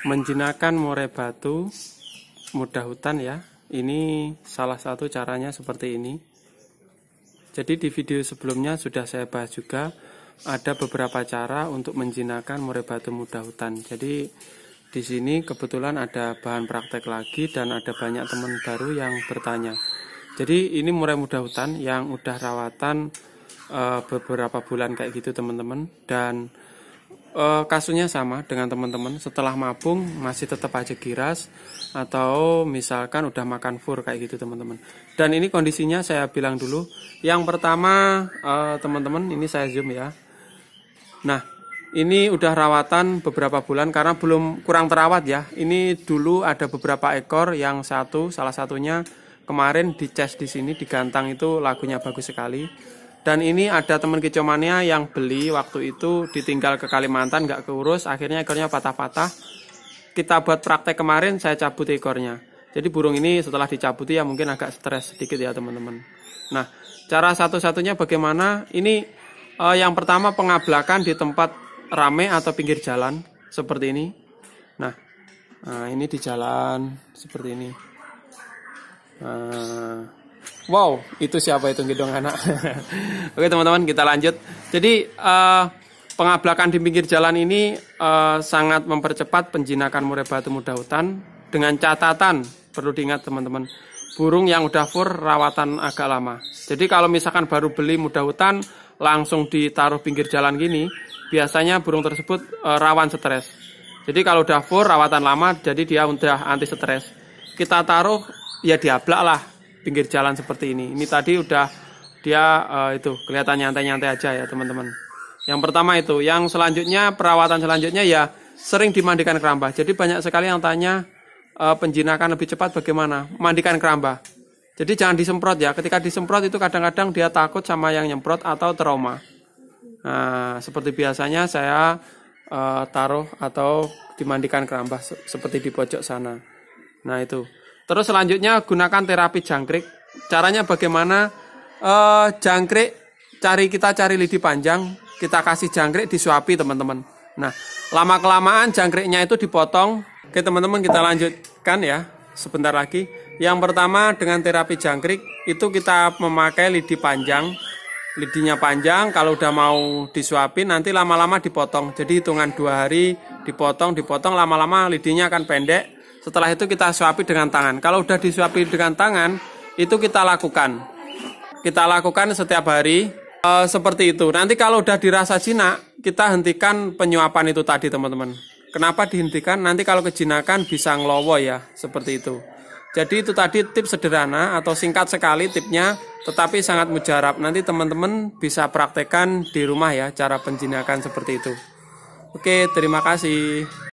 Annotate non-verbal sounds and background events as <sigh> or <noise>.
Menjinakan murai batu mudah hutan ya ini salah satu caranya seperti ini jadi di video sebelumnya sudah saya bahas juga ada beberapa cara untuk menjinakan murai batu mudah hutan jadi di sini kebetulan ada bahan praktek lagi dan ada banyak teman baru yang bertanya jadi ini murai mudah hutan yang udah rawatan e, beberapa bulan kayak gitu teman-teman dan uh, kasusnya sama dengan teman-teman setelah mabung masih tetap aja giras atau misalkan udah makan fur kayak gitu teman-teman dan ini kondisinya saya bilang dulu yang pertama teman eh, teman-teman ini saya zoom ya nah ini udah rawatan beberapa bulan karena belum kurang terawat ya ini dulu ada beberapa ekor yang satu salah satunya kemarin di chest di sini di gantang itu lagunya bagus sekali dan ini ada teman kicomania yang beli waktu itu ditinggal ke Kalimantan nggak keurus, akhirnya ekornya patah-patah. Kita buat praktek kemarin saya cabut ekornya. Jadi burung ini setelah dicabuti ya mungkin agak stres sedikit ya teman-teman. Nah, cara satu-satunya bagaimana? Ini eh, yang pertama pengablakan di tempat rame atau pinggir jalan seperti ini. Nah, nah ini di jalan seperti ini. Nah, Wow, itu siapa itu gedung anak? <laughs> Oke teman-teman, kita lanjut. Jadi uh, pengablakan di pinggir jalan ini uh, sangat mempercepat penjinakan murai batu muda hutan dengan catatan perlu diingat teman-teman burung yang udah fur rawatan agak lama. Jadi kalau misalkan baru beli muda hutan langsung ditaruh pinggir jalan gini, biasanya burung tersebut uh, rawan stres. Jadi kalau udah fur rawatan lama, jadi dia udah anti stres. Kita taruh ya diablak lah pinggir jalan seperti ini. Ini tadi udah dia uh, itu kelihatan nyantai-nyantai aja ya teman-teman. Yang pertama itu, yang selanjutnya perawatan selanjutnya ya sering dimandikan keramba. Jadi banyak sekali yang tanya uh, penjinakan lebih cepat bagaimana? Mandikan keramba. Jadi jangan disemprot ya. Ketika disemprot itu kadang-kadang dia takut sama yang nyemprot atau trauma. Nah, seperti biasanya saya uh, taruh atau dimandikan keramba seperti di pojok sana. Nah, itu. Terus selanjutnya gunakan terapi jangkrik. Caranya bagaimana? E, jangkrik cari kita cari lidi panjang, kita kasih jangkrik disuapi teman-teman. Nah, lama kelamaan jangkriknya itu dipotong. Oke teman-teman kita lanjutkan ya sebentar lagi. Yang pertama dengan terapi jangkrik itu kita memakai lidi panjang. Lidinya panjang, kalau udah mau disuapin nanti lama-lama dipotong. Jadi hitungan dua hari dipotong, dipotong lama-lama lidinya akan pendek setelah itu kita suapi dengan tangan. Kalau udah disuapi dengan tangan, itu kita lakukan. Kita lakukan setiap hari e, seperti itu. Nanti kalau udah dirasa jinak, kita hentikan penyuapan itu tadi, teman-teman. Kenapa dihentikan? Nanti kalau kejinakan bisa ngelowo ya, seperti itu. Jadi itu tadi tip sederhana atau singkat sekali tipnya, tetapi sangat mujarab. Nanti teman-teman bisa praktekkan di rumah ya cara penjinakan seperti itu. Oke, terima kasih.